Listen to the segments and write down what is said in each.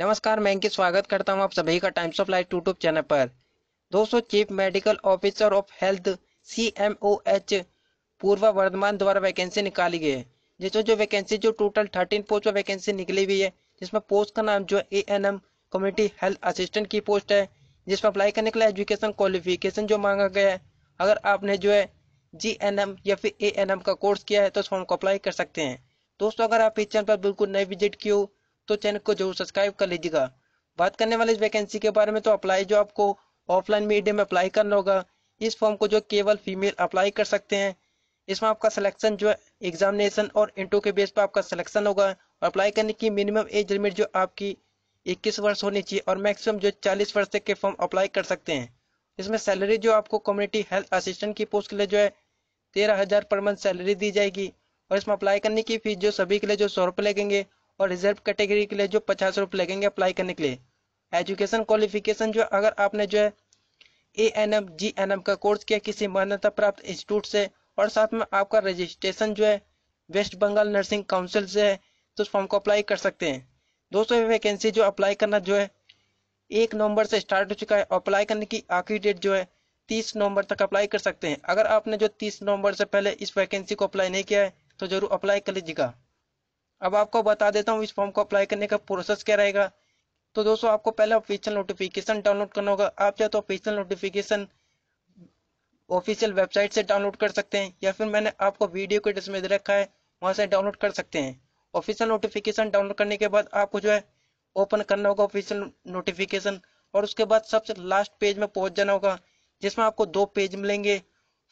नमस्कार मैं इनकी स्वागत करता हूं आप सभी का Times of Life YouTube channel पर दोस्तों chief medical officer of health C M O H Purba Bardhaman द्वारा वैकेंसी निकाली गई है जिसमें जो वैकेंसी जो टोटल थर्टीन पोस्ट पर वैकेंसी निकली हुई है जिसमें पोस्ट का नाम जो A N M community health assistant की पोस्ट है जिसमें अप्लाई करने के लिए एजुकेशन क्वालिफिकेशन जो मांगा गया है अगर आपने जो है जी एन एम या फिर ए एन एम का कोर्स किया है तो उस फॉर्म को अप्लाई कर सकते हैं दोस्तों अगर आप इस चैनल पर बिल्कुल नए विजिट किए हो तो चैनल को जरूर सब्सक्राइब कर लीजिएगा बात करने वाले इस वैकेंसी के बारे में तो अप्लाई जो आपको ऑफलाइन मीडियम में अप्लाई करना होगा इस फॉर्म को जो केवल फीमेल अप्लाई कर सकते हैं इसमें आपका सिलेक्शन जो है एग्जामिनेशन और इंटरव्यू के बेस पर आपका सिलेक्शन होगा और अप्लाई करने की मिनिमम एज लिमिट जो आपकी 21 वर्ष होनी चाहिए और मैक्सिमम जो 40 वर्ष तक के फॉर्म अप्लाई कर सकते हैं इसमें सैलरी जो आपको कम्युनिटी हेल्थ असिस्टेंट की पोस्ट के लिए जो है तेरह पर मंथ सैलरी दी जाएगी और इसमें अप्लाई करने की फीस जो सभी के लिए जो सौ रुपये लगेंगे और रिजर्व कैटेगरी के लिए जो पचास रुपए लगेंगे अप्लाई करने के लिए एजुकेशन क्वालिफिकेशन जो अगर आपने जो है A N M G N M का कोर्स किया किसी मान्यता प्राप्त इंस्टीट्यूट से और साथ में आपका रजिस्ट्रेशन जो है वेस्ट बंगाल नर्सिंग काउंसिल से है तो उस फॉर्म को अप्लाई कर सकते हैं दोस्तों वैकेंसी जो अप्लाई करना जो है एक नवंबर से स्टार्ट हो चुका है अप्लाई करने की आखिरी डेट जो है तीस नवंबर तक अप्लाई कर सकते हैं अगर आपने जो तीस नवंबर से पहले इस वैकेंसी को अप्लाई नहीं किया है तो जरूर अप्लाई कर लीजिएगा अब आपको बता देता हूँ इस फॉर्म को अप्लाई करने का प्रोसेस क्या रहेगा तो दोस्तों आपको पहले ऑफिशियल नोटिफिकेशन डाउनलोड करना होगा आप चाहे तो ऑफिशियल नोटिफिकेशन ऑफिशियल वेबसाइट से डाउनलोड कर सकते हैं या फिर मैंने आपको वीडियो के डिस्प्ले दे रखा है वहाँ से डाउनलोड कर सकते हैं ऑफिशियल नोटिफिकेशन डाउनलोड करने के बाद आपको जो है ओपन करना होगा ऑफिशियल नोटिफिकेशन और उसके बाद सबसे लास्ट पेज में पहुंच जाना होगा जिसमें आपको दो पेज मिलेंगे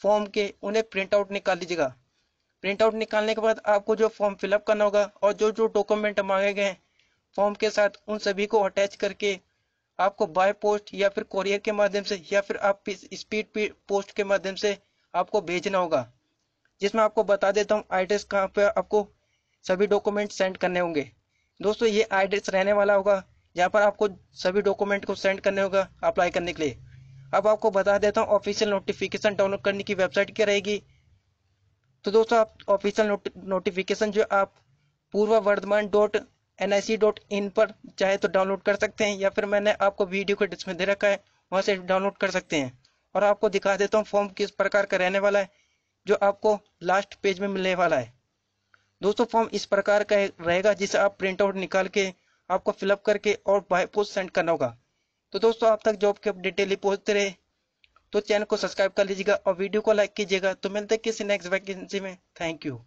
फॉर्म के उन्हें प्रिंट आउट निकाल लीजिएगा प्रिंट आउट निकालने के बाद आपको जो फॉर्म फिलअप करना होगा और जो जो डॉक्यूमेंट मांगे गए हैं फॉर्म के साथ उन सभी को अटैच करके आपको बाय पोस्ट या फिर कोरियर के माध्यम से या फिर आप स्पीड पोस्ट के माध्यम से आपको भेजना होगा जिसमें आपको बता देता हूँ एड्रेस कहाँ पर आपको सभी डॉक्यूमेंट सेंड करने होंगे दोस्तों ये एड्रेस रहने वाला होगा जहाँ पर आपको सभी डॉक्यूमेंट को सेंड करने होगा अप्लाई करने के लिए अब आपको बता देता हूँ ऑफिशियल नोटिफिकेशन डाउनलोड करने की वेबसाइट क्या रहेगी तो दोस्तों आप ऑफिशियल नोटिफिकेशन जो आप Purba Bardhaman dot N I C dot in पर चाहे तो डाउनलोड कर सकते हैं या फिर मैंने आपको वीडियो के डिस्क दे रखा है वहां से डाउनलोड कर सकते हैं और आपको दिखा देता हूँ फॉर्म किस प्रकार का रहने वाला है जो आपको लास्ट पेज में मिलने वाला है दोस्तों फॉर्म इस प्रकार का रहेगा जिसे आप प्रिंट आउट निकाल के आपको फिलअप करके और बाय पोस्ट सेंड करना होगा तो दोस्तों आप तक जॉब की अपडेट डेली पहुंचते रहे तो चैनल को सब्सक्राइब कर लीजिएगा और वीडियो को लाइक कीजिएगा तो मिलते हैं किसी नेक्स्ट वैकेंसी में थैंक यू